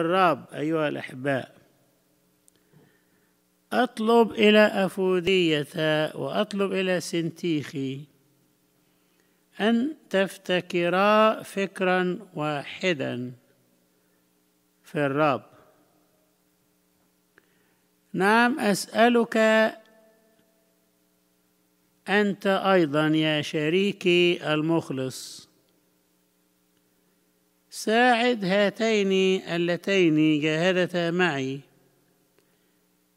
الرب أيها الأحباء أطلب إلى أفودية وأطلب إلى سنتيخي أن تفتكرا فكرا واحدا في الرب نعم أسألك أنت أيضا يا شريكي المخلص ساعد هاتين اللتين جاهدتا معي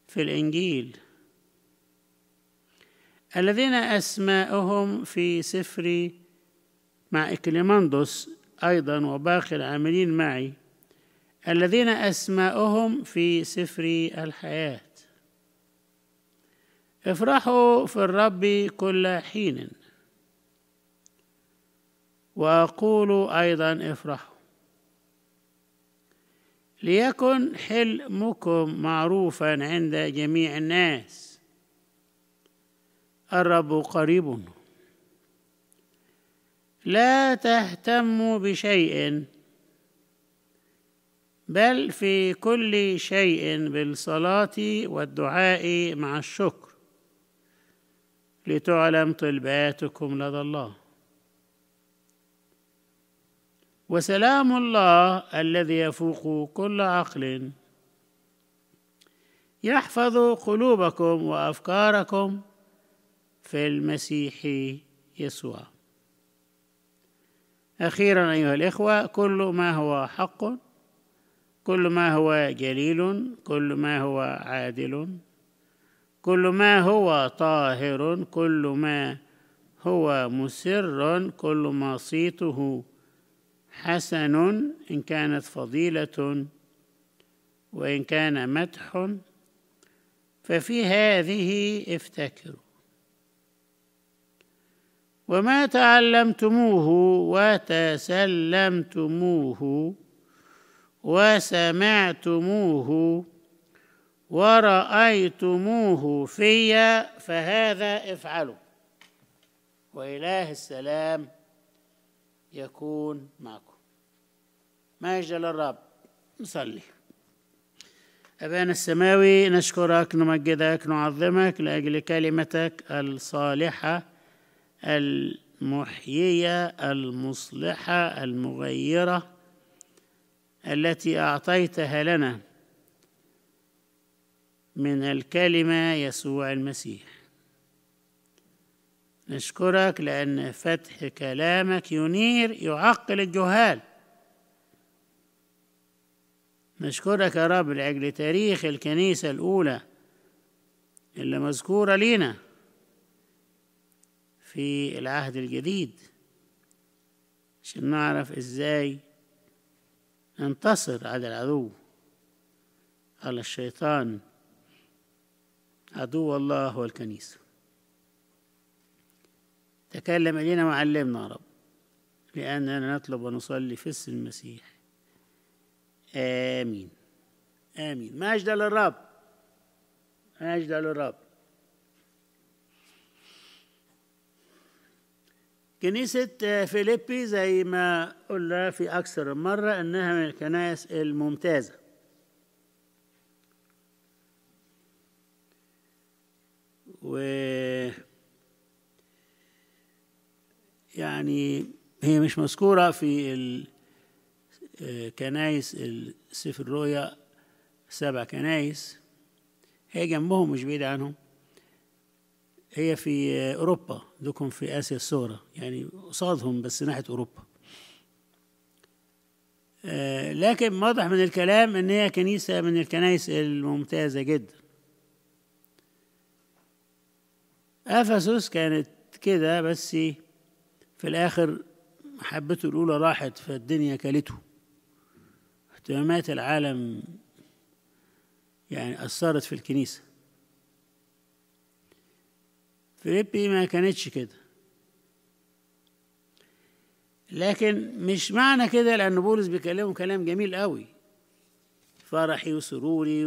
في الإنجيل الذين أسماؤهم في سفر مع إكليماندوس أيضا وباقي العاملين معي الذين أسماؤهم في سفر الحياة افرحوا في الرب كل حين وأقول أيضا افرحوا ليكن حلمكم معروفا عند جميع الناس الرب قريب لا تهتموا بشيء بل في كل شيء بالصلاة والدعاء مع الشكر لتعلم طلباتكم لدى الله وسلام الله الذي يفوق كل عقل يحفظ قلوبكم وافكاركم في المسيح يسوع اخيرا ايها الاخوه كل ما هو حق كل ما هو جليل كل ما هو عادل كل ما هو طاهر كل ما هو مسر كل ما صيته حسن إن كانت فضيلة وإن كان مدح ففي هذه افتكروا وما تعلمتموه وتسلمتموه وسمعتموه ورأيتموه في فهذا افعلوا وإله السلام يكون معكم ما يجي للرب نصلي أبانا السماوي نشكرك نمجدك نعظمك لأجل كلمتك الصالحة المحيية المصلحة المغيرة التي أعطيتها لنا من الكلمة يسوع المسيح نشكرك لأن فتح كلامك ينير يعقل الجهال نشكرك يا رب لأجل تاريخ الكنيسة الأولى اللي مذكورة لينا في العهد الجديد عشان نعرف إزاي ننتصر على العدو على الشيطان عدو الله والكنيسة تكلم إلينا وعلمنا يا رب لأننا نطلب ونصلي في اسم المسيح آمين آمين مجد للرب مجد للرب كنيسة آه، فيليبي زي ما قلنا في أكثر من مرة إنها من الكنائس الممتازة و يعني هي مش مذكورة في ال... كنايس سفر الرؤيا سبع كنايس هي جنبهم مش بعيد عنهم هي في أوروبا دوكم في آسيا الصغرى يعني قصادهم بس ناحية أوروبا آه، لكن واضح من الكلام ان هي كنيسة من الكنائس الممتازة جدا أفسس كانت كده بس في الآخر محبته الأولى راحت فالدنيا كلته اهتمامات العالم يعني أثرت في الكنيسة فيليبي ما كانتش كده لكن مش معنى كده لأن بولس بيكلمهم كلام جميل قوي فرحي وسروري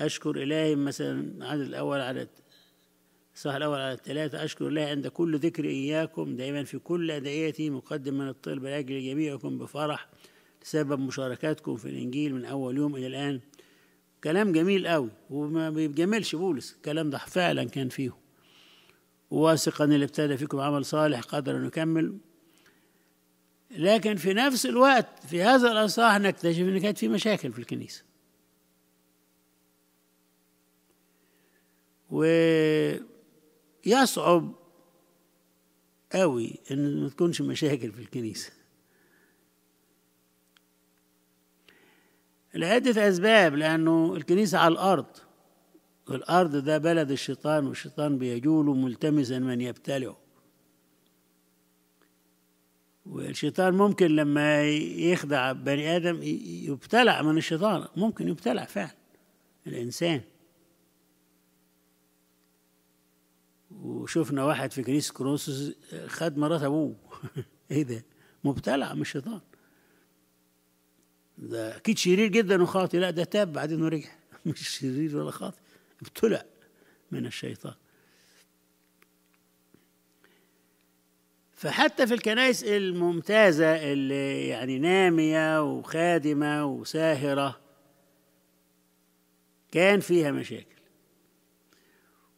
وأشكر إلهي مثلا العدد الأول على الصح الأول على الثلاثة أشكر الله عند كل ذكر إياكم دائما في كل أدعيتي مقدم من الطلب لأجل جميعكم بفرح سبب مشاركاتكم في الإنجيل من أول يوم إلى الآن كلام جميل قوي وما بيجملش بولس الكلام ده فعلا كان فيه واثقا اللي ابتدى فيكم عمل صالح قدر أن يكمل لكن في نفس الوقت في هذا الأصحاح نكتشف أن كانت في مشاكل في الكنيسة ويصعب قوي أن ما تكونش مشاكل في الكنيسة لعدة أسباب لأنه الكنيسة على الأرض والأرض ده بلد الشيطان والشيطان بيجول ملتمسا من يبتلعه والشيطان ممكن لما يخدع بني آدم يبتلع من الشيطان ممكن يبتلع فعلا الإنسان وشفنا واحد في كنيسة كروسوس خد مرات أبوه إيه ده مبتلع من الشيطان ده اكيد شرير جدا وخاطي لا ده تاب بعدين ورجع مش شرير ولا خاطي ابتلى من الشيطان فحتى في الكنائس الممتازة اللي يعني نامية وخادمة وساهرة كان فيها مشاكل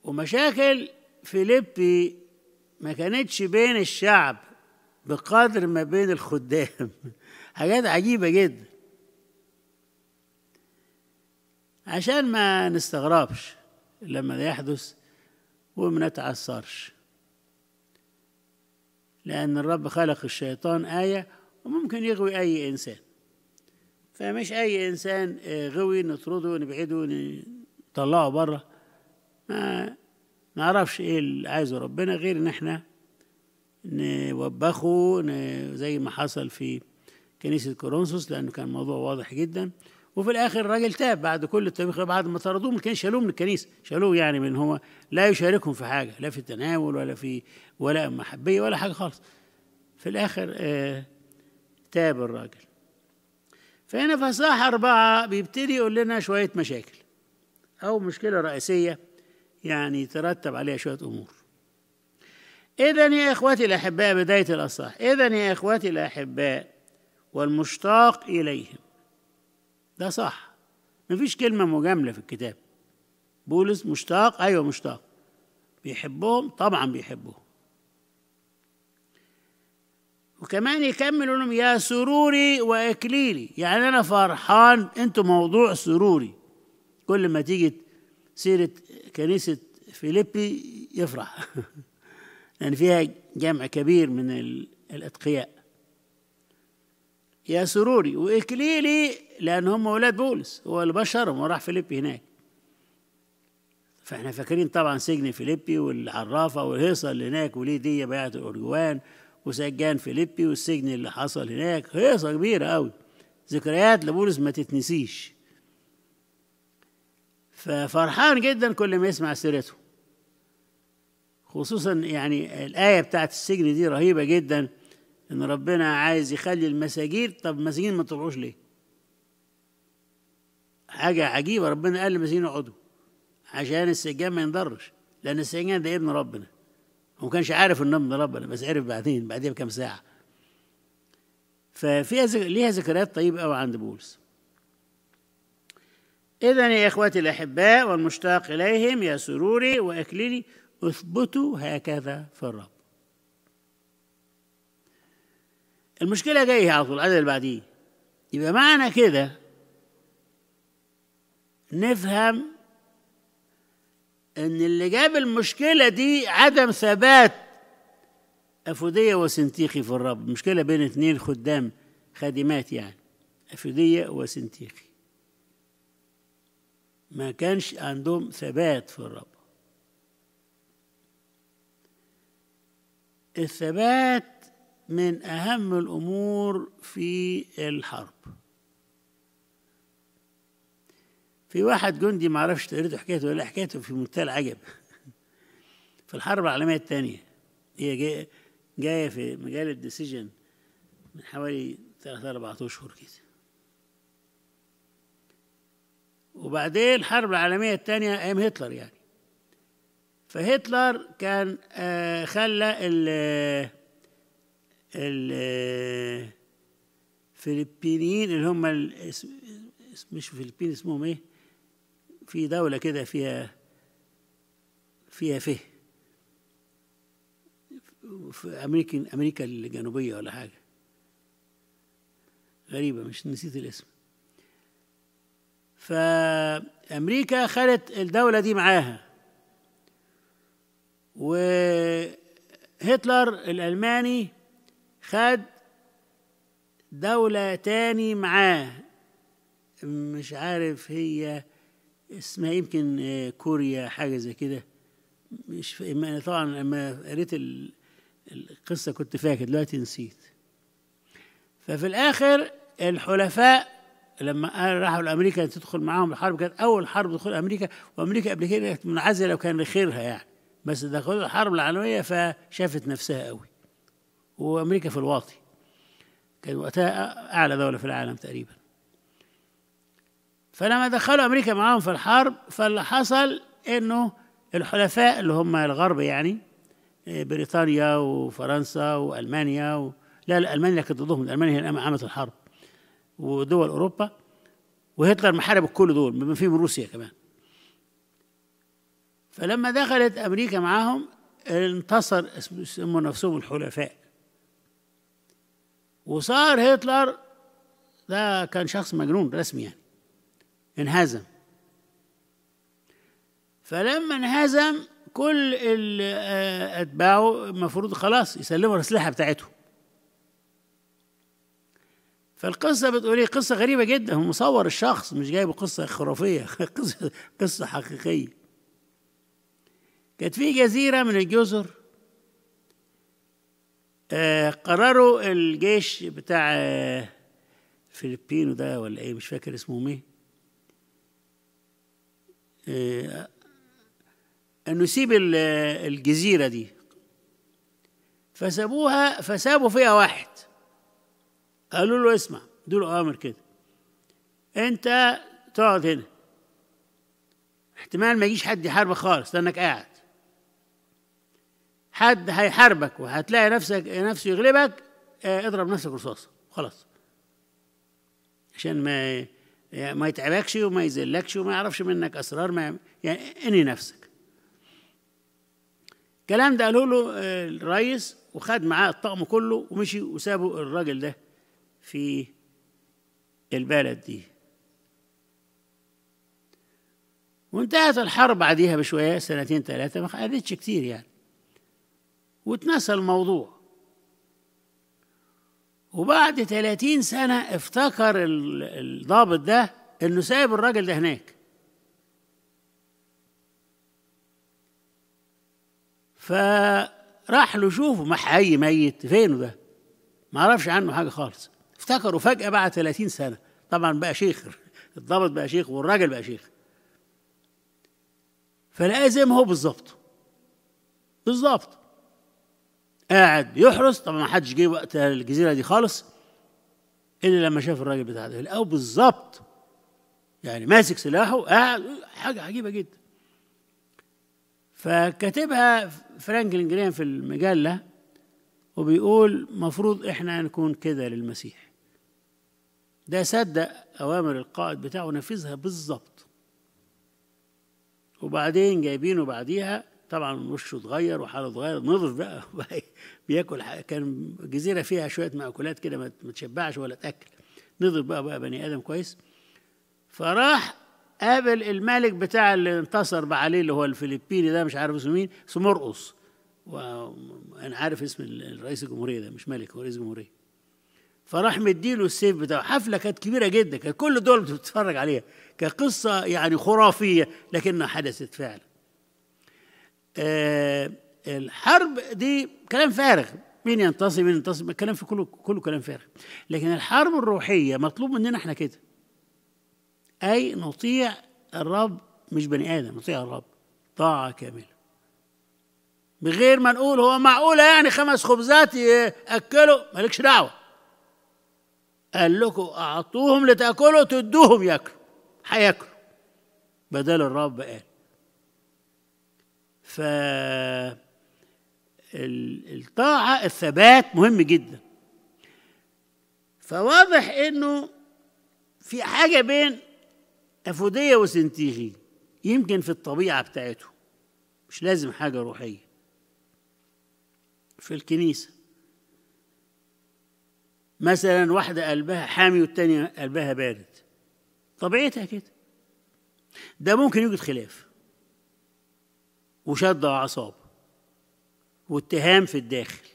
ومشاكل فيليبي ما كانتش بين الشعب بقدر ما بين الخدام حاجات عجيبة جدا عشان ما نستغربش لما ده يحدث وما نتعثرش لأن الرب خلق الشيطان آية وممكن يغوي أي إنسان فمش أي إنسان آه، غوي نطرده نبعده نطلعه بره ما نعرفش إيه اللي عايزه ربنا غير إن إحنا نوبخه زي ما حصل في كنيسة كورنثوس لأنه كان موضوع واضح جدا وفي الاخر الراجل تاب بعد كل التوبيخ بعد ما طردوه من الكنيسه شالوه من الكنيسه شالوه يعني من هو لا يشاركهم في حاجه لا في التناول ولا في ولا محبيه ولا حاجه خالص في الاخر آه تاب الراجل فهنا فصاح أربعة بيبتدي يقول لنا شوية مشاكل أو مشكلة رئيسية يعني ترتب عليها شوية أمور إذا يا إخواتي الأحباء بداية الأصح إذا يا إخواتي الأحباء والمشتاق إليهم ده صح مفيش كلمة مجاملة في الكتاب بولس مشتاق أيوة مشتاق بيحبهم طبعا بيحبهم وكمان يكمل لهم يا سروري واكليلي يعني انا فرحان انتوا موضوع سروري كل ما تيجي سيره كنيسه فيليبي يفرح لان يعني فيها جمع كبير من الاتقياء يا سروري واكليلي لأن هم أولاد بولس هو البشر وما راح فيليبي هناك فاحنا فاكرين طبعا سجن فيليبي والعرافة والهيصة اللي هناك وليه دي بيعة الأرجوان وسجان فيليبي والسجن اللي حصل هناك هيصة كبيرة قوي ذكريات لبولس ما تتنسيش ففرحان جدا كل ما يسمع سيرته خصوصا يعني الآية بتاعت السجن دي رهيبة جدا إن ربنا عايز يخلي المساجين طب المساجين ما طلعوش ليه؟ حاجة عجيبة ربنا قال للمسيحيين اقعدوا عشان السجان ما ينضرش لأن السجان ده ابن ربنا هو كانش عارف إن ابن ربنا بس عرف بعدين بعدين بكام ساعة ففيها زك... ليها ذكريات طيبة قوي عند بولس إذا يا اخواتي الأحباء والمشتاق إليهم يا سروري وإكليلي اثبتوا هكذا في الرب المشكلة جاية على طول العدد اللي بعديه يبقى معنى كده نفهم ان اللي جاب المشكله دي عدم ثبات افوديه وسنتيخي في الرب مشكله بين اتنين خدام خادمات يعني افوديه وسنتيخي ما كانش عندهم ثبات في الرب الثبات من اهم الامور في الحرب في واحد جندي معرفش تقريته حكايته ولا حكايته في منتهى العجب في الحرب العالمية الثانية هي جاية جاي في مجال الديسيجن من حوالي ثلاثة أربعة أشهر كده وبعدين الحرب العالمية الثانية أيام هتلر يعني فهتلر كان آه، خلى ال الفلبينيين آه، اللي هم مش فلبين اسمهم ايه في دولة كده فيها فيها فه في أمريكا أمريكا الجنوبية ولا حاجة غريبة مش نسيت الاسم فأمريكا خدت الدولة دي معاها وهتلر الألماني خد دولة تاني معاه مش عارف هي اسمها إيه؟ يمكن آه، كوريا حاجة زي كده مش ما طبعا لما قريت القصة كنت فاكر دلوقتي نسيت ففي الآخر الحلفاء لما راحوا لأمريكا تدخل معاهم الحرب كانت أول حرب دخول أمريكا وأمريكا قبل كده كانت منعزلة وكان لخيرها يعني بس دخلوا الحرب العالمية فشافت نفسها قوي وأمريكا في الواطي كان وقتها أعلى دولة في العالم تقريبا فلما دخلوا امريكا معاهم في الحرب فاللي حصل انه الحلفاء اللي هم الغرب يعني آه، بريطانيا وفرنسا والمانيا و... لا لا المانيا كانت ضدهم المانيا هي اللي عملت الحرب ودول اوروبا وهتلر محارب كل دول بما فيهم روسيا كمان فلما دخلت امريكا معاهم انتصر يسموا نفسهم الحلفاء وصار هتلر ده كان شخص مجنون رسمي يعني انهزم فلما انهزم كل آه، اتباعه المفروض خلاص يسلموا الاسلحه بتاعتهم فالقصة بتقول ايه قصة غريبة جدا هو مصور الشخص مش جايب قصة خرافية قصة قصة حقيقية كانت في جزيرة من الجزر آه، قرروا الجيش بتاع آه فلبينو ده ولا ايه مش فاكر اسمه ايه انه آه، نسيب الجزيرة دي فسابوها فسابوا فيها واحد قالوا له اسمع دول أوامر كده أنت تقعد هنا احتمال ما يجيش حد يحاربك خالص لأنك قاعد حد هيحاربك وهتلاقي نفسك نفسه يغلبك آه، اضرب نفسك رصاصة خلاص عشان ما يعني ما يتعبكش وما يذلكش وما يعرفش منك اسرار ما يعني انهي نفسك الكلام ده قالوا له آه، الريس وخد معاه الطقم كله ومشي وسابوا الراجل ده في البلد دي وانتهت الحرب بعديها بشويه سنتين ثلاثه ما خدتش كتير يعني واتنسى الموضوع وبعد 30 سنة افتكر الضابط ده انه سايب الراجل ده هناك فراح له شوفه ما حي ميت فينه ده ما عرفش عنه حاجة خالص افتكره فجأة بعد 30 سنة طبعا بقى شيخ الضابط بقى شيخ والراجل بقى شيخ فلقاه زي ما هو بالظبط بالظبط قاعد يحرس طبعا ما حدش جه وقت الجزيره دي خالص الا لما شاف الراجل بتاع ده او بالظبط يعني ماسك سلاحه قاعد حاجه عجيبه جدا فكاتبها فرانكلين جريم في المجله وبيقول مفروض احنا نكون كده للمسيح ده صدق اوامر القائد بتاعه ونفذها بالظبط وبعدين جايبينه بعديها طبعا وشه اتغير وحاله اتغير نضف بقى بياكل كان جزيره فيها شويه مأكولات كده ما تشبعش ولا تاكل نضف بقى بقى بني ادم كويس فراح قابل الملك بتاع اللي انتصر بعليه اللي هو الفلبيني ده مش عارف اسمه مين اسمه مرقص وانا عارف اسم الرئيس الجمهوريه ده مش ملك هو رئيس جمهوريه فراح مديله السيف بتاعه حفله كانت كبيره جدا كانت كل الدول بتتفرج عليها كقصه يعني خرافيه لكنها حدثت فعلا آه، الحرب دي كلام فارغ مين ينتصر مين ينتصر الكلام في كله كله كلام فارغ لكن الحرب الروحيه مطلوب مننا احنا كده اي نطيع الرب مش بني ادم نطيع الرب طاعه كامله بغير ما نقول هو معقوله يعني خمس خبزات ياكلوا مالكش دعوه قال لكم اعطوهم لتاكلوا تدوهم ياكلوا هياكلوا بدل الرب قال فالطاعة الثبات مهم جدا فواضح انه في حاجة بين أفودية وسنتيجي يمكن في الطبيعة بتاعته مش لازم حاجة روحية في الكنيسة مثلا واحدة قلبها حامي والتانية قلبها بارد طبيعتها كده ده ممكن يوجد خلاف وشد أعصابه واتهام في الداخل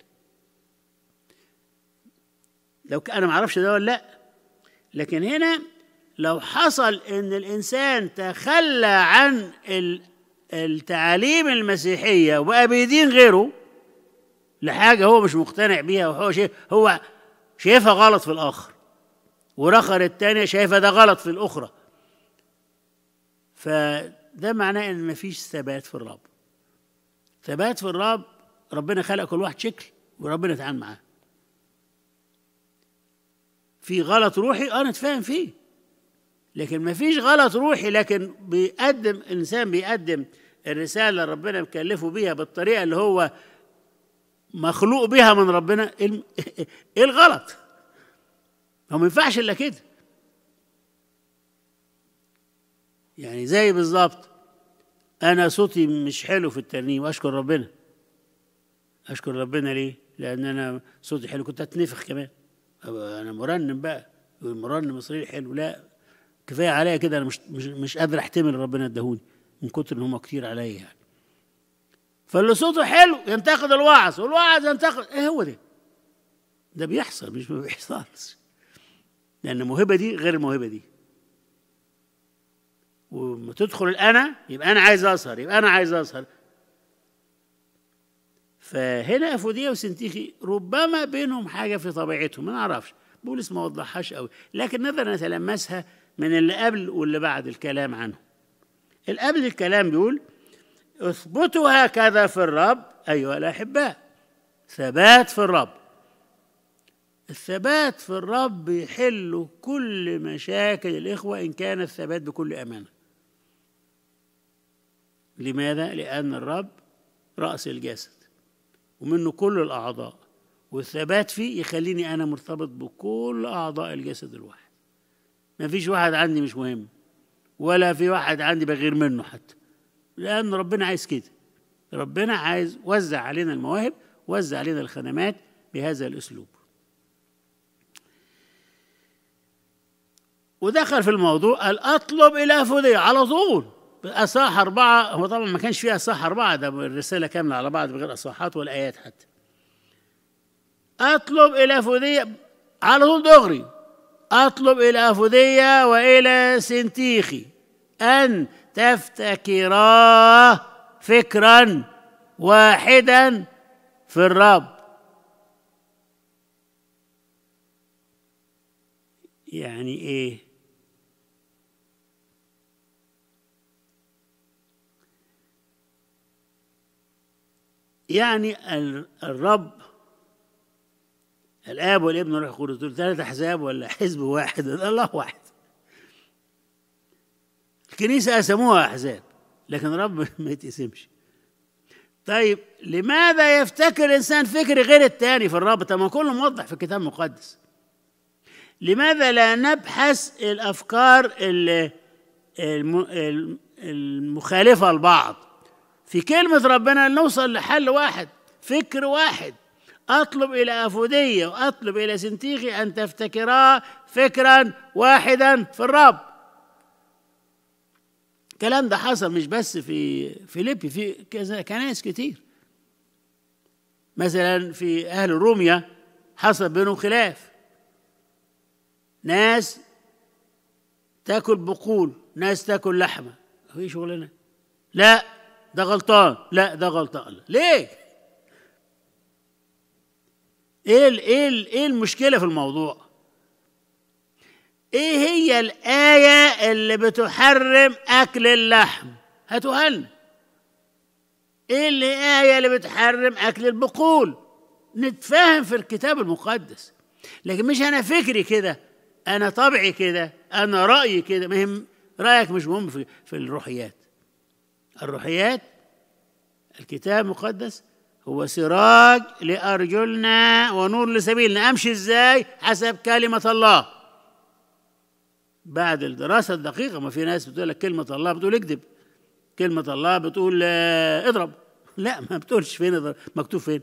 لو أنا معرفش ده ولا لأ لكن هنا لو حصل إن الإنسان تخلى عن التعاليم المسيحية وبقى بيدين غيره لحاجة هو مش مقتنع بيها وهو هو شايفها غلط في الآخر ورخر التانية شايفة ده غلط في الأخرى فده معناه إن مفيش ثبات في الرب ثبات في الرب ربنا خلق كل واحد شكل وربنا اتعامل معاه في غلط روحي انا اتفاهم فيه لكن ما فيش غلط روحي لكن بيقدم انسان بيقدم الرساله اللي ربنا مكلفه بيها بالطريقه اللي هو مخلوق بها من ربنا إيه, ايه الغلط هو ما ينفعش الا كده يعني زي بالظبط أنا صوتي مش حلو في الترنيم اشكر ربنا أشكر ربنا ليه؟ لأن أنا صوتي حلو كنت هتنفخ كمان أنا مرنم بقى المرنم مصري حلو لا كفاية عليا كده أنا مش مش, مش قادر أحتمل ربنا إداهوني من كتر إن هم كتير عليا يعني فاللي صوته حلو ينتقد الوعظ والوعظ ينتقد إيه هو ده؟ ده بيحصل مش ما بيحصلش لأن الموهبة دي غير الموهبة دي وما تدخل الأنا يبقى أنا عايز أظهر يبقى أنا عايز أظهر فهنا أفودية وسنتيخي ربما بينهم حاجة في طبيعتهم ما نعرفش بولس ما وضحهاش قوي لكن نقدر نتلمسها من اللي قبل واللي بعد الكلام عنه اللي قبل الكلام بيقول اثبتوا هكذا في الرب أيها الأحباء ثبات في الرب الثبات في الرب يحل كل مشاكل الإخوة إن كان الثبات بكل أمانة لماذا؟ لأن الرب رأس الجسد ومنه كل الأعضاء والثبات فيه يخليني أنا مرتبط بكل أعضاء الجسد الواحد مفيش واحد عندي مش مهم ولا في واحد عندي بغير منه حتى لأن ربنا عايز كده ربنا عايز وزع علينا المواهب وزع علينا الخدمات بهذا الأسلوب ودخل في الموضوع قال أطلب الى فدية على طول اصحاح اربعه هو طبعا ما كانش فيها اصحاح اربعه ده الرساله كامله على بعض بغير اصحاحات ولا ايات حتى اطلب الى فوديه على طول دغري اطلب الى فوديه والى سنتيخي ان تفتكرا فكرا واحدا في الرب يعني ايه يعني الرب الاب والابن والروح القدس دول ثلاث احزاب ولا حزب واحد الله واحد الكنيسه قسموها احزاب لكن الرب ما يتقسمش طيب لماذا يفتكر الانسان فكر غير الثاني في الرب طب ما كله موضح في الكتاب المقدس لماذا لا نبحث الافكار المخالفه لبعض في كلمة ربنا نوصل لحل واحد فكر واحد أطلب إلى أفودية وأطلب إلى سنتيخي أن تفتكرا فكرا واحدا في الرب الكلام ده حصل مش بس في فيليبي في كذا كنائس كتير مثلا في أهل روميا حصل بينهم خلاف ناس تاكل بقول ناس تاكل لحمة في شغلنا لا ده غلطان لا ده غلطان ليه ايه ايه ايه المشكله في الموضوع ايه هي الايه اللي بتحرم اكل اللحم هاتوها لنا ايه الايه اللي بتحرم اكل البقول نتفاهم في الكتاب المقدس لكن مش انا فكري كده انا طبعي كده انا رايي كده مهم رايك مش مهم في الروحيات الروحيات الكتاب المقدس هو سراج لأرجلنا ونور لسبيلنا أمشي إزاي حسب كلمة الله بعد الدراسة الدقيقة ما في ناس بتقول لك كلمة الله بتقول اكذب كلمة الله بتقول آه، اضرب لا ما بتقولش فين اضرب مكتوب فين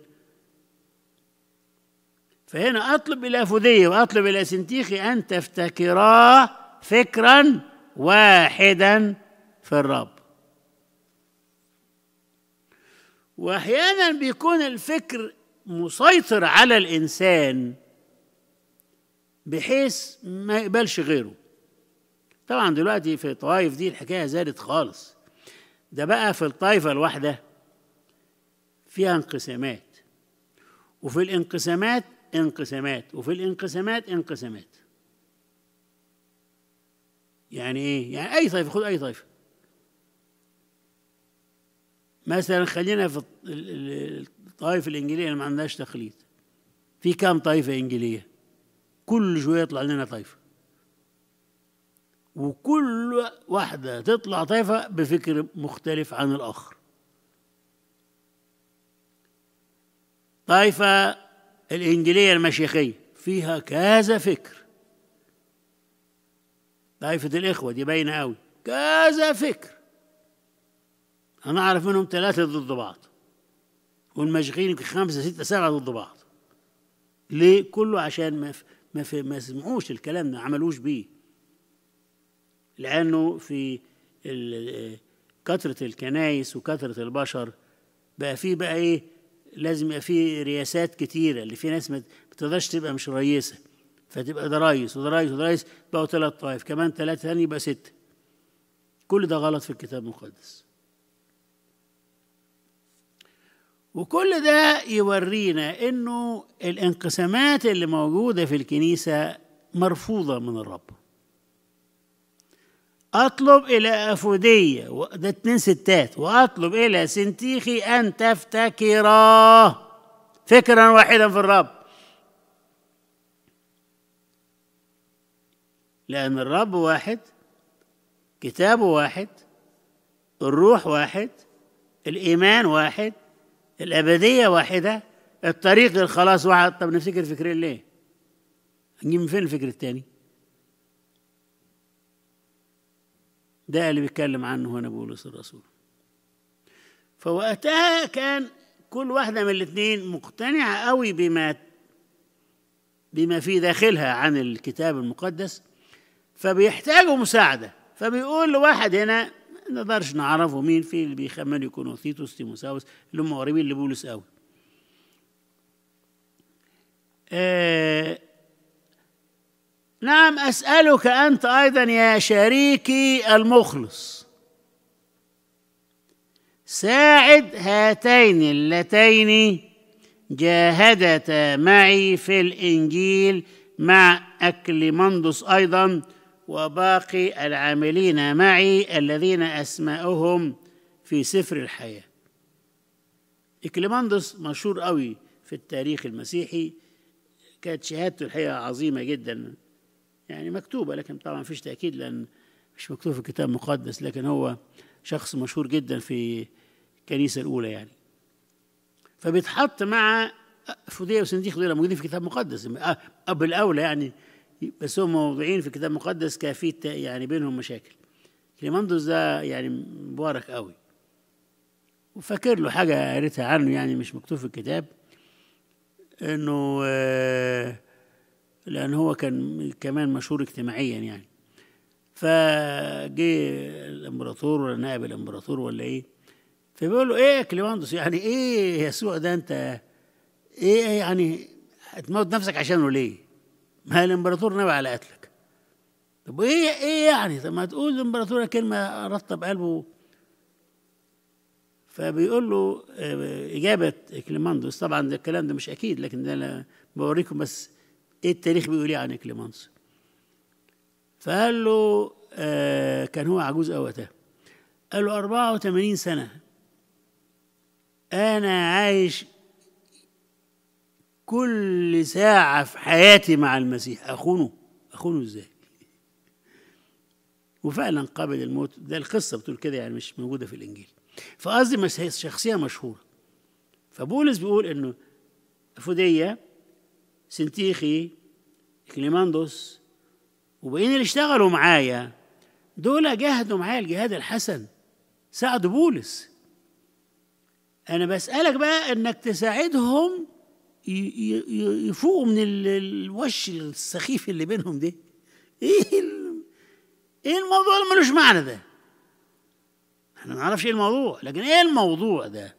فهنا أطلب إلى فودية وأطلب إلى سنتيخي أن تفتكرا فكرا واحدا في الرب واحيانا بيكون الفكر مسيطر على الانسان بحيث ما يقبلش غيره طبعا دلوقتي في الطوائف دي الحكايه زادت خالص ده بقى في الطائفه الواحده فيها انقسامات وفي الانقسامات انقسامات وفي الانقسامات انقسامات يعني ايه يعني اي طائفه خد اي طائفه مثلا خلينا في الطائفة الإنجيلية اللي ما عندهاش تخليط في كام طائفة إنجيلية كل شوية يطلع لنا طائفة وكل واحدة تطلع طائفة بفكر مختلف عن الآخر طائفة الإنجيلية المشيخية فيها كذا فكر طائفة الإخوة دي باينة أوي كذا فكر أنا أعرف منهم ثلاثة ضد بعض والمشغلين يمكن خمسة ستة سبعة ضد بعض ليه؟ كله عشان ما ما, ما سمعوش الكلام ما عملوش بيه لأنه في كثرة الكنايس وكثرة البشر بقى في بقى إيه لازم يبقى في رياسات كتيرة اللي في ناس ما تقدرش تبقى مش رئيسه فتبقى ده ريس وده ريس وده ريس بقوا ثلاث طائف كمان ثلاثة ثاني يبقى ستة كل ده غلط في الكتاب المقدس وكل ده يورينا انه الانقسامات اللي موجوده في الكنيسه مرفوضه من الرب اطلب الى افوديه ده اتنين ستات واطلب الى سنتيخي ان تفتكرا فكرا واحدا في الرب لان الرب واحد كتابه واحد الروح واحد الايمان واحد الأبدية واحدة الطريق للخلاص واحد طب نفتكر الفكرين ليه؟ نجيب من فين الفكر التاني؟ ده اللي بيتكلم عنه هنا بولس الرسول فوقتها كان كل واحدة من الاثنين مقتنعة قوي بما بما في داخلها عن الكتاب المقدس فبيحتاجوا مساعدة فبيقول لواحد هنا ما نقدرش نعرفوا مين في اللي بيخمن يكونوا ثيتوس تيموساوس اللي هم قريبين لبولس قوي آه، نعم اسالك انت ايضا يا شريكي المخلص ساعد هاتين اللتين جاهدتا معي في الانجيل مع أكليمندوس ايضا وباقي العاملين معي الذين أسماؤهم في سفر الحياة إكليماندوس مشهور قوي في التاريخ المسيحي كانت شهادته الحقيقة عظيمة جدا يعني مكتوبة لكن طبعا فيش تأكيد لأن مش مكتوب في الكتاب المقدس لكن هو شخص مشهور جدا في الكنيسة الأولى يعني فبيتحط مع فوديا وصنديق دول موجودين في الكتاب المقدس أب الأولى يعني بس هم موضوعين في الكتاب المقدس كان في يعني بينهم مشاكل كليماندوس ده يعني مبارك قوي وفاكر له حاجة قريتها عنه يعني مش مكتوب في الكتاب انه آه، لان هو كان كمان مشهور اجتماعيا يعني فجي الامبراطور ولا نائب الامبراطور ولا ايه فبيقول له ايه يا كليماندوس يعني ايه يسوع ده انت ايه يعني هتموت نفسك عشانه ليه ما الامبراطور نوى على قتلك طب ايه ايه يعني طب ما تقول الامبراطور كلمه رطب قلبه فبيقول له آه، اجابه كليماندوس طبعا ده الكلام ده مش اكيد لكن ده انا بوريكم بس ايه التاريخ بيقول ايه عن كليماندوس فقال له آه كان هو عجوز وقتها قال له 84 سنه انا عايش كل ساعة في حياتي مع المسيح أخونه أخونه إزاي وفعلا قبل الموت ده القصة بتقول كده يعني مش موجودة في الإنجيل فقصدي شخصية مشهورة فبولس بيقول إنه فودية سنتيخي كليماندوس وبقين اللي اشتغلوا معايا دول جاهدوا معايا الجهاد الحسن ساعدوا بولس انا بسالك بقى انك تساعدهم يفوقوا من الوش السخيف اللي بينهم ده ايه ايه الموضوع اللي ملوش معنى ده احنا ما نعرفش ايه الموضوع لكن ايه الموضوع ده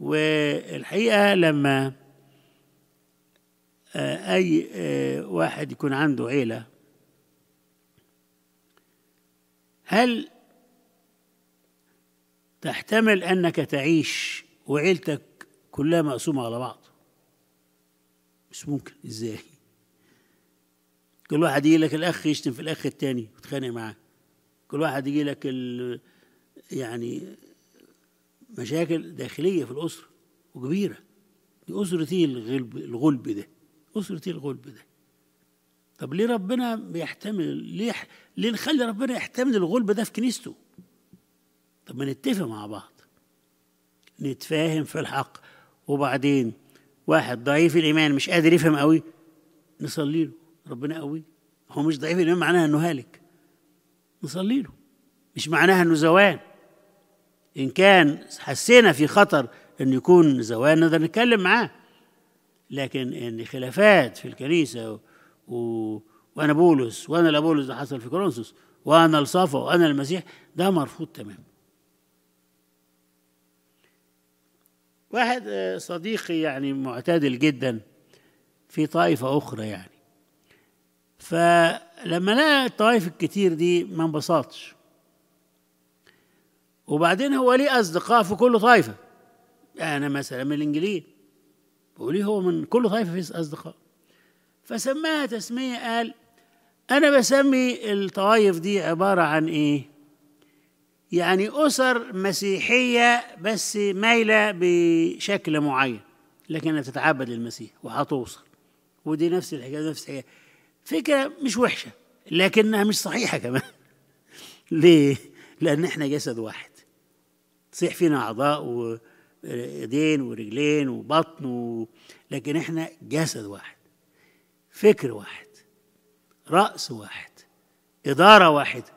والحقيقه لما آه، اي آه، واحد يكون عنده عيله هل تحتمل انك تعيش وعيلتك كلها مقسومة على بعض مش ممكن ازاي كل واحد يجي لك الاخ يشتم في الاخ التاني وتخانق معاه كل واحد يجي لك ال... يعني مشاكل داخلية في الأسرة وكبيرة دي أسرتي إيه الغلب, الغلب ده أسرتي إيه الغلب ده طب ليه ربنا بيحتمل ليه ليه نخلي ربنا يحتمل الغلب ده في كنيسته؟ طب ما نتفق مع بعض نتفاهم في الحق وبعدين واحد ضعيف الإيمان مش قادر يفهم قوي نصلي له ربنا قوي هو مش ضعيف الإيمان معناها إنه هالك نصلي له مش معناها إنه زوان إن كان حسينا في خطر إن يكون زوان نقدر نتكلم معاه لكن إن خلافات في الكنيسة و... وأنا بولس وأنا الأبولس ده حصل في كورنثوس وأنا الصفا وأنا المسيح ده مرفوض تماما واحد آه، صديقي يعني معتدل جدا في طائفة أخرى يعني فلما لقى الطوائف الكتير دي ما انبسطش وبعدين هو ليه أصدقاء في كل طائفة أنا مثلا من الإنجليز وليه هو من كل طائفة في أصدقاء فسماها تسمية قال أنا بسمي الطوائف دي عبارة عن إيه يعني أسر مسيحية بس مايلة بشكل معين لكنها بتتعبد للمسيح وهتوصل ودي نفس الحكاية نفس الحكاية فكرة مش وحشة لكنها مش صحيحة كمان ليه؟ لأن احنا جسد واحد تصيح فينا أعضاء وإيدين ورجلين وبطن و... لكن احنا جسد واحد فكر واحد رأس واحد إدارة واحدة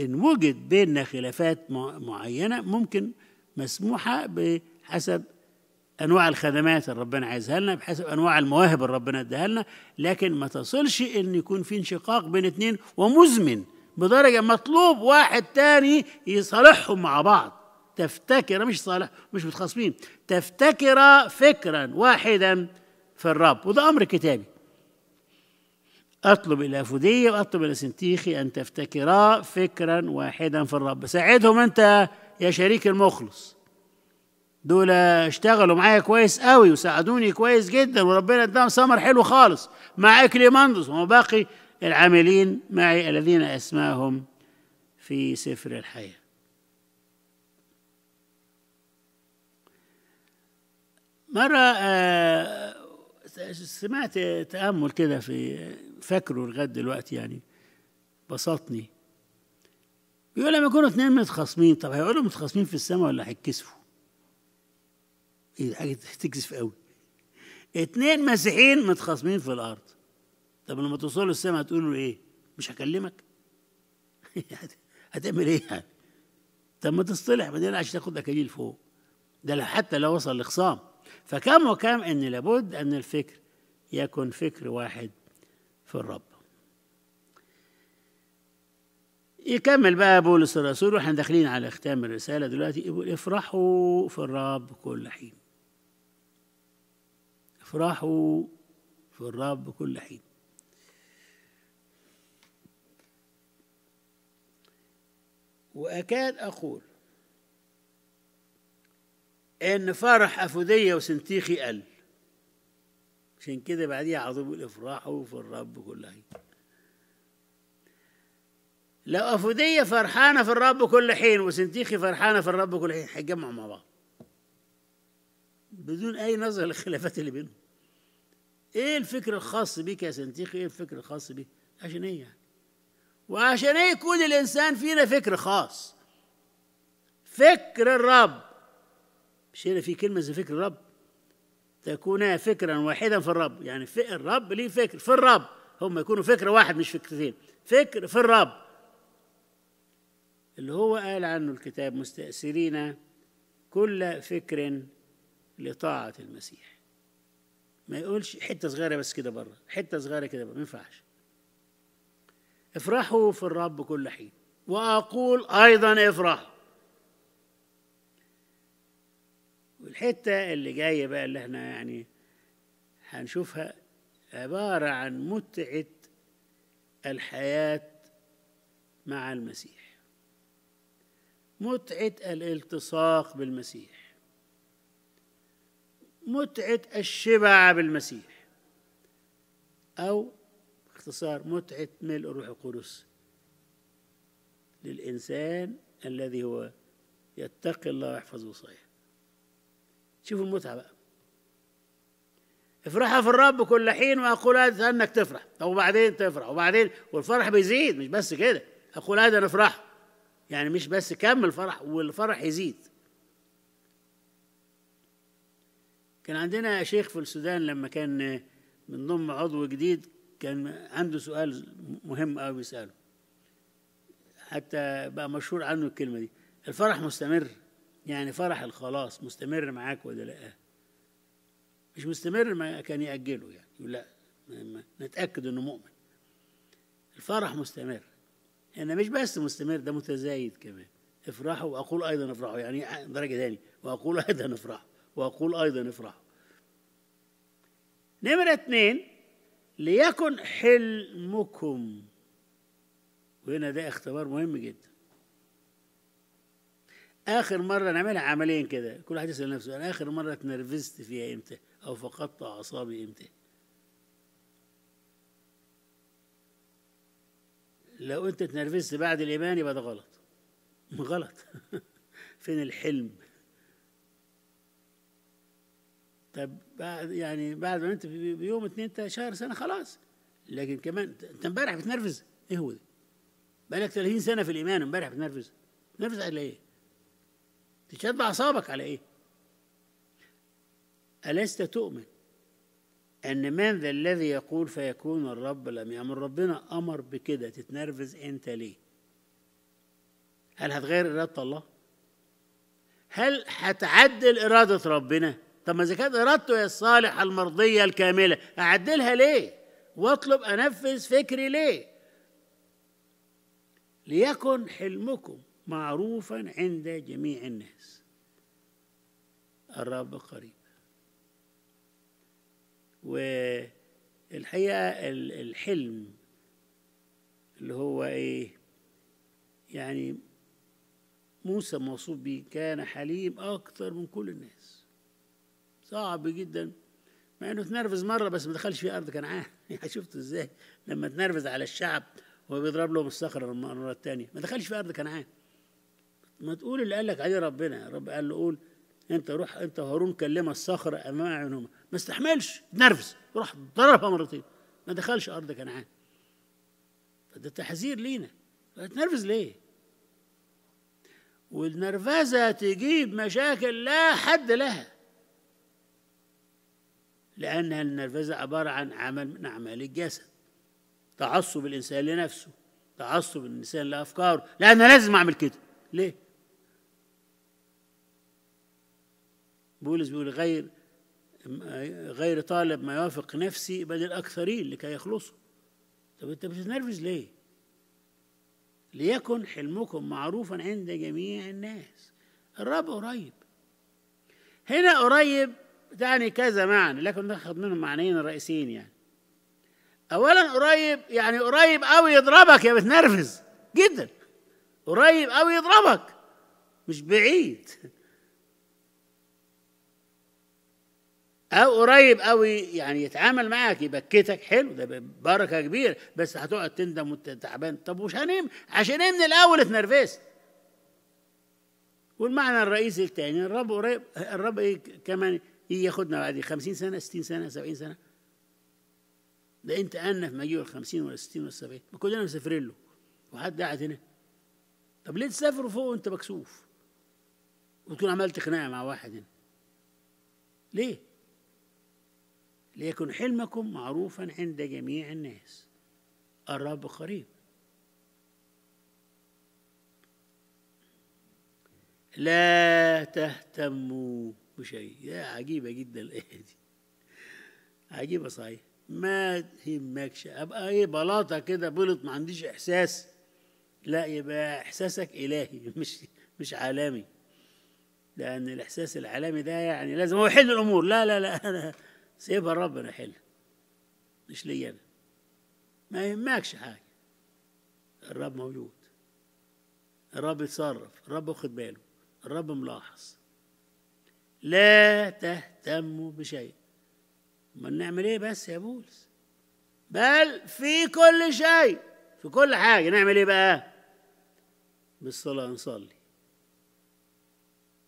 إن وجد بيننا خلافات معينة ممكن مسموحة بحسب أنواع الخدمات اللي ربنا عايزها لنا بحسب أنواع المواهب اللي ربنا اداها لنا لكن ما تصلش إن يكون في انشقاق بين اتنين ومزمن بدرجة مطلوب واحد تاني يصالحهم مع بعض تفتكر مش صالح مش متخاصمين تفتكر فكرا واحدا في الرب وده أمر كتابي أطلب إلى فوديه وأطلب إلى سنتيخي أن تفتكرا فكرا واحدا في الرب ساعدهم أنت يا شريك المخلص دول اشتغلوا معايا كويس قوي وساعدوني كويس جدا وربنا ادام سمر حلو خالص مع اكليماندوس وباقي العاملين معي الذين اسماهم في سفر الحياه مرة آه، سمعت تأمل كده في فاكره لغايه دلوقتي يعني بسطني بيقول لما يكونوا اثنين متخاصمين طب هيقولوا متخاصمين في السماء ولا هيتكسفوا؟ ايه حاجه تكسف قوي اثنين مسيحيين متخاصمين في الارض طب لما توصلوا السماء هتقولوا ايه؟ مش هكلمك؟ هتعمل ايه يعني؟ طب ما تصطلح ما عشان تاخد اكاليل فوق ده حتى لو وصل لخصام فكم وكم ان لابد ان الفكر يكن فكر واحد في الرب يكمل بقى بولس الرسول واحنا داخلين على ختام الرسالة دلوقتي يقول افرحوا في الرب كل حين افرحوا في الرب كل حين وأكاد أقول إن فرح أفودية وسنتيخي قل عشان كده بعديها يقول الافراح وفي الرب كل حين لو أفودية فرحانة في الرب كل حين وسنتيخي فرحانة في الرب كل حين هيتجمعوا مع بعض بدون أي نظر للخلافات اللي بينهم إيه الفكر الخاص بيك يا سنتيخي إيه الفكر الخاص بيك عشان إيه يعني وعشان إيه يكون الإنسان فينا فكر خاص فكر الرب مش هنا في كلمة زي فكر الرب تكونا فكرا واحدا في الرب يعني في الرب ليه فكر في الرب هم يكونوا فكر واحد مش فكرتين فكر في الرب اللي هو قال عنه الكتاب مستأثرين كل فكر لطاعة المسيح ما يقولش حتة صغيرة بس كده بره حتة صغيرة كده بره ما ينفعش افرحوا في الرب كل حين وأقول أيضا افرحوا والحتة اللي جاية بقى اللي احنا يعني هنشوفها عبارة عن متعة الحياة مع المسيح متعة الالتصاق بالمسيح متعة الشبع بالمسيح أو باختصار متعة ملء الروح القدس للإنسان الذي هو يتقي الله ويحفظ وصاياه شوفوا المتعة بقى افرحها في الرب كل حين واقول هذا انك تفرح او بعدين تفرح وبعدين والفرح بيزيد مش بس كده اقول هذا افرح يعني مش بس كم الفرح والفرح يزيد كان عندنا شيخ في السودان لما كان بنضم عضو جديد كان عنده سؤال مهم قوي بيساله حتى بقى مشهور عنه الكلمه دي الفرح مستمر يعني فرح الخلاص مستمر معاك ولا لا مش مستمر ما كان يأجله يعني يقول لا نتأكد انه مؤمن الفرح مستمر انا يعني مش بس مستمر ده متزايد كمان افرحوا واقول ايضا افرحوا يعني درجه ثاني واقول ايضا افرحوا واقول ايضا افرحوا نمره اثنين ليكن حلمكم وهنا ده اختبار مهم جدا اخر مره نعملها عمليا كده كل واحد يسال نفسه انا اخر مره اتنرفزت فيها امتى او فقدت اعصابي امتى لو انت اتنرفزت بعد الايمان يبقى ده غلط غلط فين الحلم طب بعد يعني بعد ما انت بيوم اتنين شهر سنه خلاص لكن كمان انت امبارح بتنرفز ايه هو ده بقالك 30 سنه في الايمان امبارح بتنرفز نرفز على ايه تشد أعصابك على إيه؟ ألست تؤمن أن من ذا الذي يقول فيكون الرب لم يأمر ربنا أمر بكده تتنرفز أنت ليه؟ هل هتغير إرادة الله؟ هل هتعدل إرادة ربنا؟ طب ما إذا كانت إرادته هي الصالحة المرضية الكاملة أعدلها ليه؟ وأطلب أنفذ فكري ليه؟ ليكن حلمكم معروفا عند جميع الناس الرب قريب والحقيقة الحلم اللي هو ايه يعني موسى موصوف به كان حليم اكثر من كل الناس صعب جدا مع انه اتنرفز مره بس ما دخلش في ارض كنعان يعني شفت ازاي لما اتنرفز على الشعب وبيضرب لهم الصخره المره الثانيه ما دخلش في ارض كنعان ما تقول اللي قال لك عليه ربنا رب قال له قول انت روح انت هارون كلم الصخرة امام عيونهم ما استحملش اتنرفز راح ضربها مرتين ما دخلش ارض كنعان ده تحذير لينا اتنرفز ليه والنرفزة تجيب مشاكل لا حد لها لأنها النرفزة عبارة عن عمل من أعمال الجسد تعصب الإنسان لنفسه تعصب الإنسان لأفكاره لا أنا لازم أعمل كده ليه؟ بولس بيقول غير غير طالب ما يوافق نفسي بل الأكثرين لكي يخلصوا طب أنت بتتنرفز ليه؟ ليكن حلمكم معروفا عند جميع الناس الرب قريب هنا قريب يعني كذا معنى لكن ناخد منهم معنيين الرئيسيين يعني اولا قريب يعني قريب قوي يضربك يا بتنرفز جدا قريب قوي يضربك مش بعيد او قريب قوي يعني يتعامل معاك يبكتك حلو ده بركه كبيره بس هتقعد تندم وانت تعبان طب ومش هنم عشان ايه من الاول اتنرفزت والمعنى الرئيسي الثاني الرب قريب الرب ايه كمان إيه ياخدنا بعد 50 سنه 60 سنه 70 سنه ده انت انف ما يجيب ال 50 ولا 60 ولا 70 ما كلنا مسافرين له وحد قاعد هنا طب ليه تسافروا فوق وانت مكسوف وتكون عملت خناقه مع واحد هنا ليه ليكن حلمكم معروفا عند جميع الناس الرب قريب لا تهتموا بشيء يا عجيبة جدا الآية دي عجيبة صحيح ما تهمكش أبقى إيه بلاطة كده بلط ما عنديش إحساس لا يبقى إحساسك إلهي مش مش عالمي لأن الإحساس العالمي ده يعني لازم هو يحل الأمور لا لا لا أنا سيبها ربنا حل مش لي أنا ما يهمكش حاجة الرب موجود الرب يتصرف الرب واخد باله الرب ملاحظ لا تهتموا بشيء ما نعمل ايه بس يا بولس بل في كل شيء في كل حاجة نعمل ايه بقى بالصلاة نصلي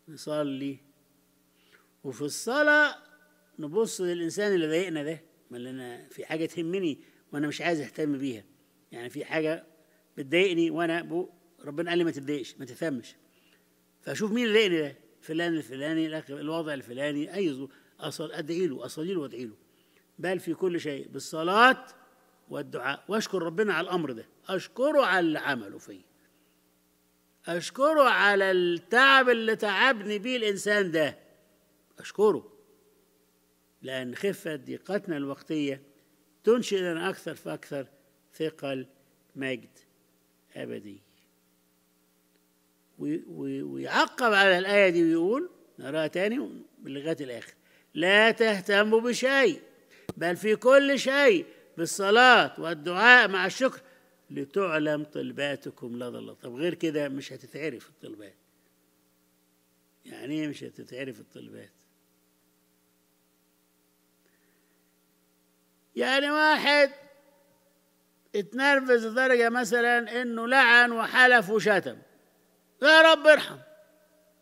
نصلي وفي الصلاة نبص للإنسان اللي ضايقنا ده ما اللي أنا في حاجة تهمني وأنا مش عايز أهتم بيها يعني في حاجة بتضايقني وأنا بو ربنا قال لي ما تتضايقش ما تفهمش فأشوف مين اللي ضايقني ده فلان الفلاني الوضع الفلاني أي ظروف أصل أدعي له أصلي له وأدعي له بل في كل شيء بالصلاة والدعاء وأشكر ربنا على الأمر ده أشكره على اللي عمله فيا أشكره على التعب اللي تعبني بيه الإنسان ده أشكره لأن خفة ضيقتنا الوقتية تنشئ لنا أكثر فأكثر ثقل مجد أبدي ويعقب على الآية دي ويقول نقراها تاني لغاية الآخر لا تهتموا بشيء بل في كل شيء بالصلاة والدعاء مع الشكر لتعلم طلباتكم لدى الله طب غير كده مش هتتعرف الطلبات يعني ايه مش هتتعرف الطلبات يعني واحد اتنرفز لدرجة مثلا انه لعن وحلف وشتم يا رب ارحم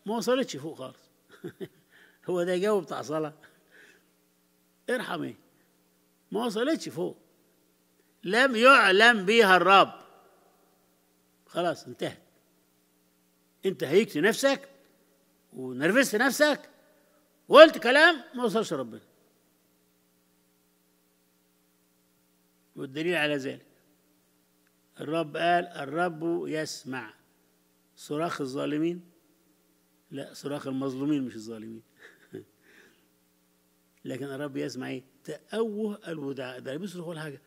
ما وصلتش فوق خالص هو ده جو بتاع صلاة ارحم ايه ما وصلتش فوق لم يعلم بها الرب خلاص انتهت انت هيجت نفسك ونرفزت نفسك وقلت كلام ما وصلش ربنا والدليل على ذلك الرب قال الرب يسمع صراخ الظالمين لا صراخ المظلومين مش الظالمين لكن الرب يسمع ايه تأوه الوداع ده بيصرخ ولا حاجه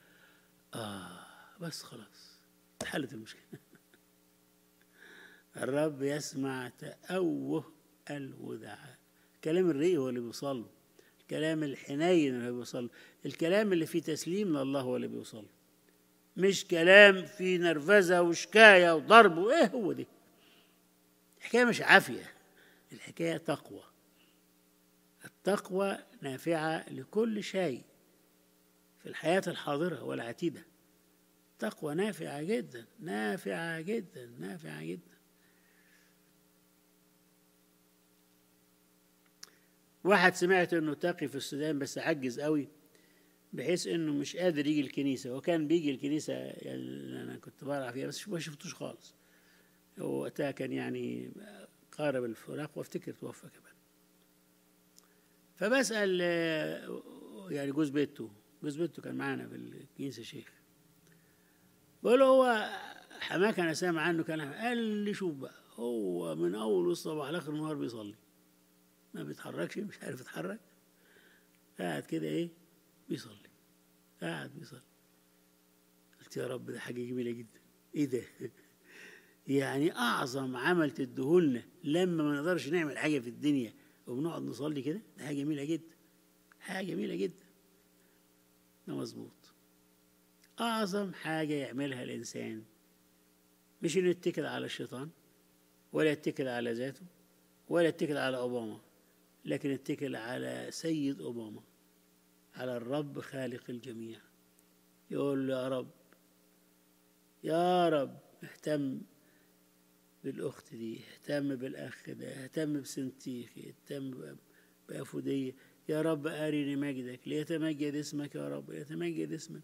اه بس خلاص اتحلت المشكله الرب يسمع تأوه الوداع كلام الرئي هو اللي بيوصل كلام الكلام الحنين اللي بيوصل الكلام اللي فيه تسليم لله هو اللي بيوصل مش كلام فيه نرفزة وشكاية وضرب وإيه هو دي الحكاية مش عافية الحكاية تقوى التقوى نافعة لكل شيء في الحياة الحاضرة والعتيدة التقوى نافعة جدا نافعة جدا نافعة جدا واحد سمعت انه تقي في السودان بس عجز قوي بحيث انه مش قادر يجي الكنيسه هو كان بيجي الكنيسه اللي انا كنت بارع فيها بس ما شفتوش خالص هو وقتها كان يعني قارب الفراق وافتكر توفى كمان فبسال يعني جوز بيته جوز بيته كان معانا في الكنيسه شيخ بقول له هو حماك انا سامع عنه كان قال لي شوف بقى هو من اول الصباح لاخر النهار بيصلي ما بيتحركش مش عارف يتحرك قاعد كده ايه بيصلي قاعد بيصلي قلت يا رب ده حاجة جميلة جدا ايه ده يعني اعظم عمل لنا لما ما نقدرش نعمل حاجة في الدنيا وبنقعد نصلي كده ده حاجة جميلة جدا حاجة جميلة جدا ده مظبوط أعظم حاجة يعملها الإنسان مش إنه يتكل على الشيطان ولا يتكل على ذاته ولا يتكل على أوباما لكن يتكل على سيد أوباما على الرب خالق الجميع يقول له يا رب يا رب اهتم بالأخت دي اهتم بالأخ ده اهتم بسنتيخي اهتم بأفودية يا رب أرني مجدك ليتمجد اسمك يا رب ليتمجد اسمك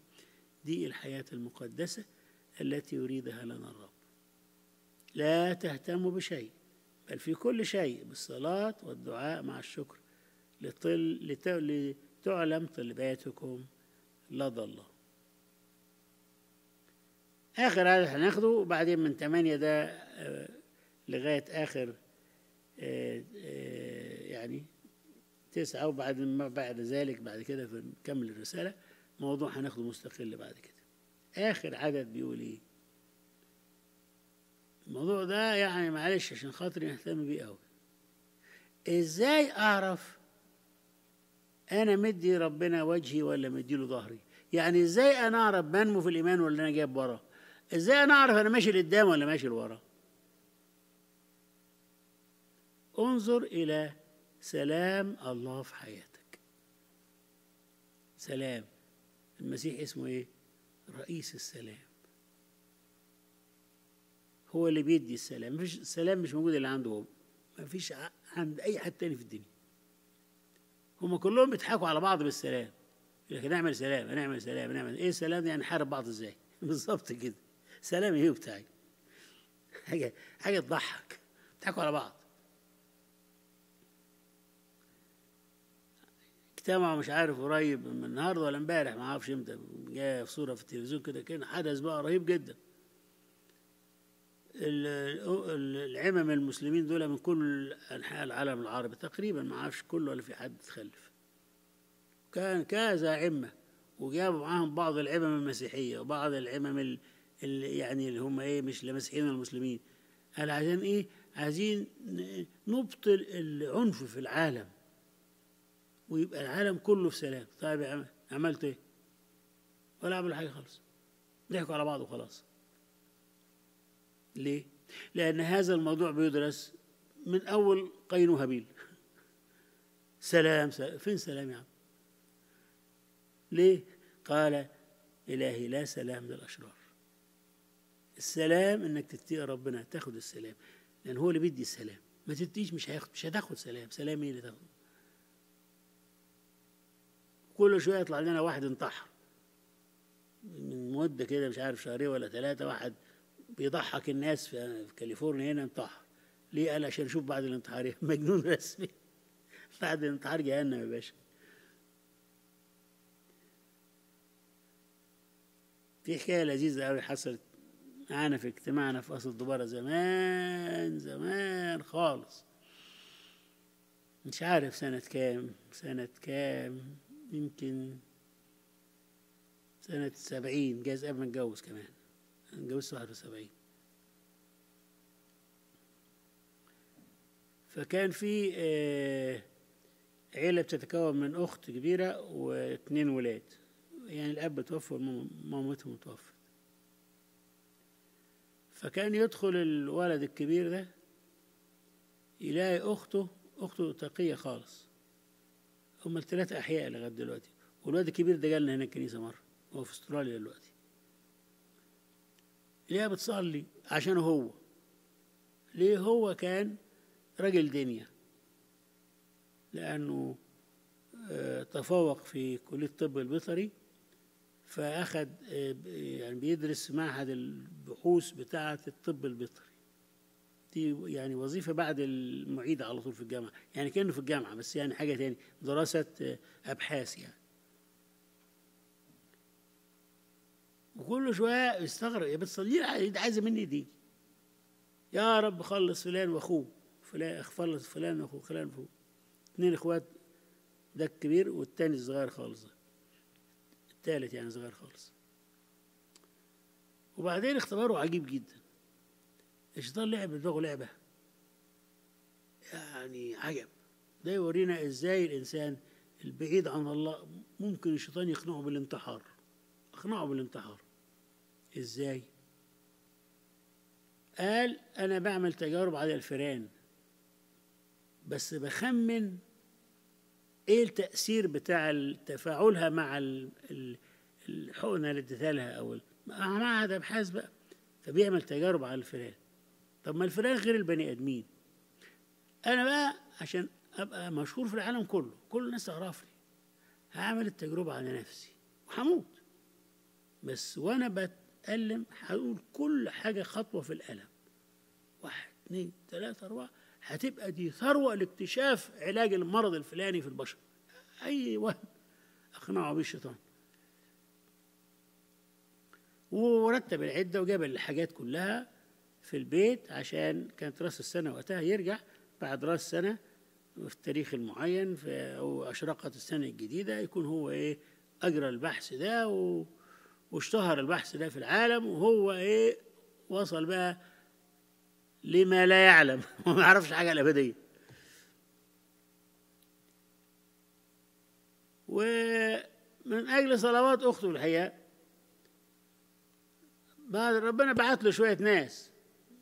دي الحياة المقدسة التي يريدها لنا الرب لا تهتم بشيء بل في كل شيء بالصلاة والدعاء مع الشكر لطل لتل تعلم طلباتكم لدى الله آخر عدد هناخده وبعدين من تمانية ده آه، لغاية آخر آه، آه، يعني تسعة وبعد ما بعد ذلك بعد كده في نكمل الرسالة موضوع هناخده مستقل بعد كده آخر عدد بيقول إيه الموضوع ده يعني معلش عشان خاطري نهتم بيه أوي إزاي أعرف انا مدي ربنا وجهي ولا مدي له ظهري يعني ازاي انا اعرف بنمو في الايمان ولا انا جايب ورا ازاي انا اعرف انا ماشي لقدام ولا ماشي لورا انظر الى سلام الله في حياتك سلام المسيح اسمه ايه رئيس السلام هو اللي بيدي السلام مفيش السلام مش موجود اللي عنده هو مفيش عند اي حد تاني في الدنيا هم كلهم بيضحكوا على بعض بالسلام يقول لك نعمل سلام نعمل سلام نعمل ايه سلام يعني نحارب بعض ازاي بالظبط كده سلام ايه بتاعي؟ طيب. حاجه حاجه تضحك بيضحكوا على بعض اجتمعوا مش عارف قريب من النهارده ولا امبارح ما اعرفش امتى جايه في صوره في التلفزيون كده كان حدث بقى رهيب جدا العمم المسلمين دول من كل أنحاء العالم العربي تقريبا ما اعرفش كله ولا في حد تخلف كان كذا عمة وجابوا معاهم بعض العمم المسيحية وبعض العمم اللي يعني اللي هم ايه مش المسيحيين المسلمين قال عشان ايه عايزين نبطل العنف في العالم ويبقى العالم كله في سلام طيب عملت ايه ولا عملوا حاجة خالص ضحكوا على بعض وخلاص ليه؟ لأن هذا الموضوع بيدرس من أول قين وهابيل سلام, سلام فين سلام يا عم؟ ليه؟ قال إلهي لا سلام للأشرار السلام إنك تتقي ربنا تاخد السلام لأن هو اللي بيدي السلام ما تتقيش مش هياخد مش هتاخد سلام سلام إيه اللي تاخده كل شوية يطلع لنا واحد انتحر من مدة كده مش عارف شهرين ولا ثلاثة واحد بيضحك الناس في كاليفورنيا هنا انتحر ليه قال عشان اشوف بعد الانتحار مجنون رسمي بعد الانتحار جهنم يا باشا في حكايه لذيذه قوي حصلت معانا في اجتماعنا في قصر دبارة زمان زمان خالص مش عارف سنة كام سنة كام يمكن سنة سبعين جاز قبل ما اتجوز كمان اتجوزت 71 فكان في آه، عيلة بتتكون من أخت كبيرة واتنين ولاد يعني الأب توفى ومامته متوفت فكان يدخل الولد الكبير ده يلاقي أخته أخته تقية خالص هما الثلاثة أحياء لغاية دلوقتي والواد الكبير ده جالنا هنا الكنيسة مرة هو في أستراليا دلوقتي ليه بتصلي عشان هو ليه هو كان رجل دنيا لأنه آه، تفوق في كلية الطب البيطري فأخذ آه، يعني بيدرس معهد البحوث بتاعة الطب البيطري دي يعني وظيفة بعد المعيدة على طول في الجامعة يعني كأنه في الجامعة بس يعني حاجة تاني دراسة آه، أبحاث يعني وكل شويه يستغرب يا بتصلي عايزه مني دي يا رب خلص فلان واخوه فلان خلص فلان واخوه فلان واخوه اثنين اخوات ده الكبير والتاني الصغير خالص التالت يعني صغير خالص وبعدين اختباره عجيب جدا الشيطان لعب بدماغه لعبه يعني عجب ده يورينا ازاي الانسان البعيد عن الله ممكن الشيطان يقنعه بالانتحار اقنعه بالانتحار ازاي قال انا بعمل تجارب على الفئران بس بخمن ايه التاثير بتاع تفاعلها مع الحقنه اللي اديتها او معهد ابحاث بقى فبيعمل تجارب على الفئران طب ما الفئران غير البني ادمين انا بقى عشان ابقى مشهور في العالم كله كل الناس تعرفني هعمل التجربه على نفسي وهموت بس وانا بتألم هقول كل حاجة خطوة في الألم واحد اثنين ثلاثة أربعة هتبقى دي ثروة لاكتشاف علاج المرض الفلاني في البشر أي وهم أقنعه به الشيطان ورتب العدة وجاب الحاجات كلها في البيت عشان كانت راس السنة وقتها يرجع بعد راس السنة في التاريخ المعين أو أشرقت السنة الجديدة يكون هو إيه أجرى البحث ده و واشتهر البحث ده في العالم وهو ايه وصل بقى لما لا يعلم وما يعرفش حاجه الابديه ومن اجل صلوات اخته الحقيقه بعد ربنا بعت له شويه ناس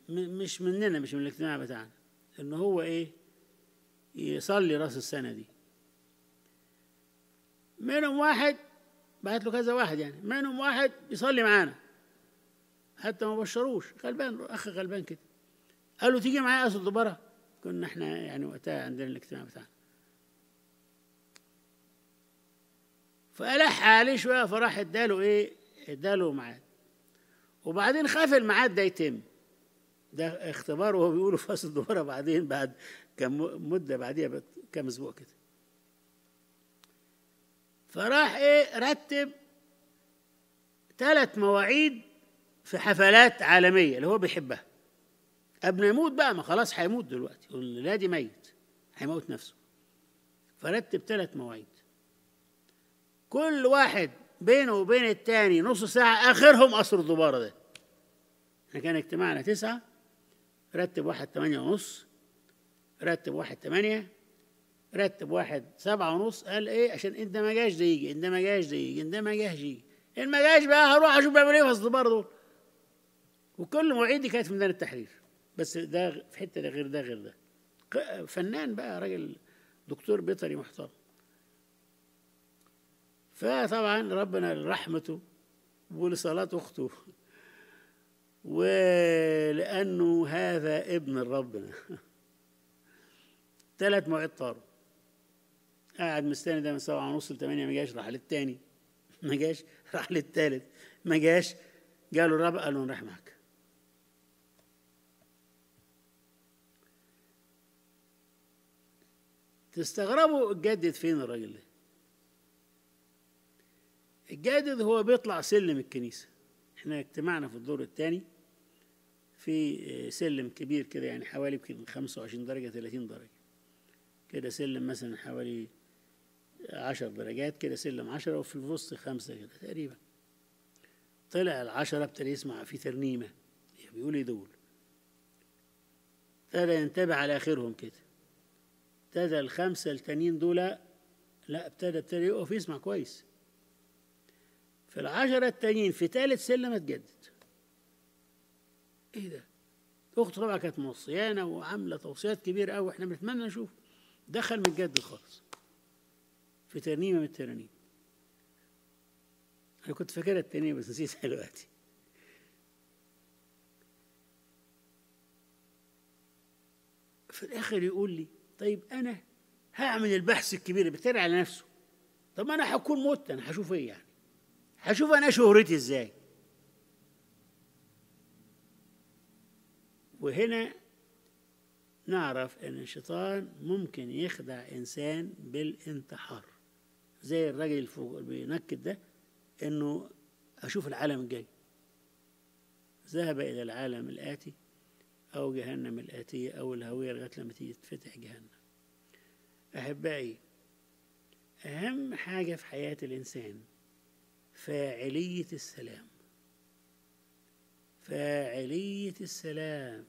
مش مننا مش من الاجتماع بتاعنا ان هو ايه يصلي راس السنه دي منهم واحد بعت له كذا واحد يعني منهم واحد يصلي معانا حتى ما بشروش غلبان اخ غلبان كده قال له تيجي معايا اصل دبره كنا احنا يعني وقتها عندنا الاجتماع بتاعنا فألح عليه شويه فراح اداله ايه اداله ميعاد وبعدين خاف الميعاد ده يتم ده اختبار وهو بيقولوا فاصل دبره بعدين بعد كم مده بعديها كام اسبوع كده فراح ايه رتب ثلاث مواعيد في حفلات عالميه اللي هو بيحبها قبل ما يموت بقى ما خلاص هيموت دلوقتي والنادي ميت هيموت نفسه فرتب ثلاث مواعيد كل واحد بينه وبين التاني نص ساعة آخرهم قصر الدبارة ده احنا كان اجتماعنا تسعة رتب واحد تمانية ونص رتب واحد تمانية رتب واحد سبعة ونص قال ايه عشان انت ما جاش ده يجي انت ما جاش ده يجي انت ما جاش يجي ان ما جاش بقى هروح اشوف بعمل ايه في الصبار دول وكل مواعيدي كانت في ميدان التحرير بس ده في حته ده غير ده غير ده فنان بقى راجل دكتور بيطري محترم فطبعا ربنا لرحمته ولصلاة أخته ولأنه هذا ابن ربنا ثلاث مواعيد طاروا قاعد مستني ده من سبعة ونص لثمانية ما جاش راح للثاني ما جاش راح للثالث ما جاش قالوا الرابع قال له رايح معاك تستغربوا الجدد فين الراجل ده الجدد هو بيطلع سلم الكنيسة احنا اجتمعنا في الدور الثاني في آه، سلم كبير كده يعني حوالي يمكن 25 درجة 30 درجة كده سلم مثلا حوالي عشر درجات كده سلم عشرة وفي الوسط خمسة كده تقريبا طلع العشرة ابتدى يسمع في ترنيمة يعني بيقول ايه دول ابتدى ينتبه على آخرهم كده ابتدى الخمسة التانيين دول لا ابتدى ابتدى يقف يسمع كويس في العشرة التانيين في ثالث سلم اتجدد ايه ده اخته طبعا كانت موصيانه وعامله توصيات كبيره قوي احنا بنتمنى نشوف دخل متجدد خالص في ترنيمة من الترانيم أنا كنت فاكرها الترنيمة بس نسيتها دلوقتي في الآخر يقول لي طيب أنا هعمل البحث الكبير بيتريق على نفسه طب ما أنا هكون مت أنا هشوف إيه يعني هشوف أنا شهرتي إزاي وهنا نعرف ان الشيطان ممكن يخدع انسان بالانتحار زي الراجل اللي بينكد ده انه اشوف العالم الجاي ذهب الى العالم الاتي او جهنم الاتيه او الهويه لغايه لما تيجي تفتح جهنم احبائي اهم حاجه في حياه الانسان فاعليه السلام فاعليه السلام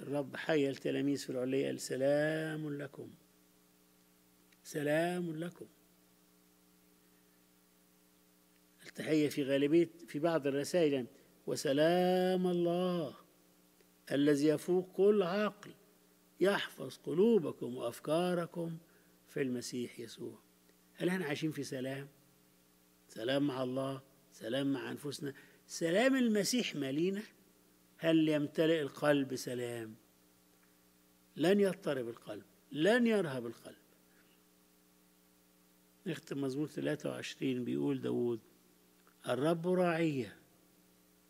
الرب حي التلاميذ في العليه قال سلام لكم سلام لكم التحية في غالبية في بعض الرسائل وسلام الله الذي يفوق كل عقل يحفظ قلوبكم وأفكاركم في المسيح يسوع هل احنا عايشين في سلام سلام مع الله سلام مع أنفسنا سلام المسيح مالينا هل يمتلئ القلب سلام لن يضطرب القلب لن يرهب القلب نختم مزمور 23 بيقول داود الرب راعي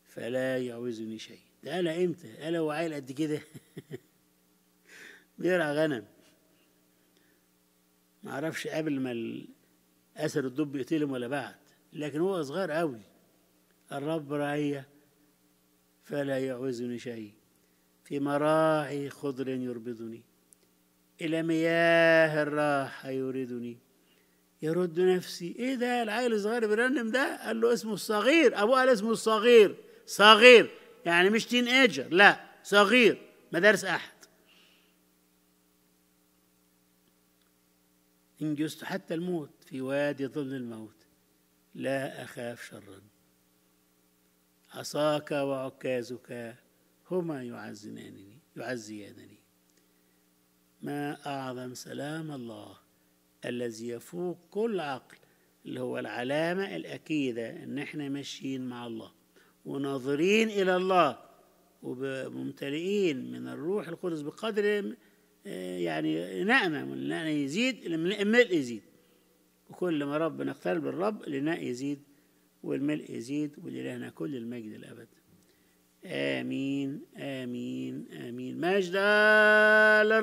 فلا يعوزني شيء ده قال امتى قال هو عيل قد كده بيرعى غنم معرفش قبل ما اثر الدب يقتلهم ولا بعد لكن هو صغير قوي الرب راعي فلا يعوزني شيء في مراعي خضر يربضني إلى مياه الراحة يريدني يرد نفسي ايه ده العيل الصغير بيرنم ده قال له اسمه الصغير ابوه قال اسمه الصغير صغير يعني مش تين ايجر لا صغير مدارس احد إن جزت حتى الموت في وادي ظل الموت لا أخاف شرا عصاك وعكازك هما يعزيانني يعزيانني ما أعظم سلام الله الذي يفوق كل عقل اللي هو العلامة الأكيدة إن إحنا ماشيين مع الله وناظرين إلى الله وممتلئين من الروح القدس بقدر آه، يعني نقمة من يزيد الملء يزيد وكل ما ربنا اقترب بالرب الإناء يزيد والملء يزيد ولإلهنا كل المجد الأبد آمين آمين آمين مجد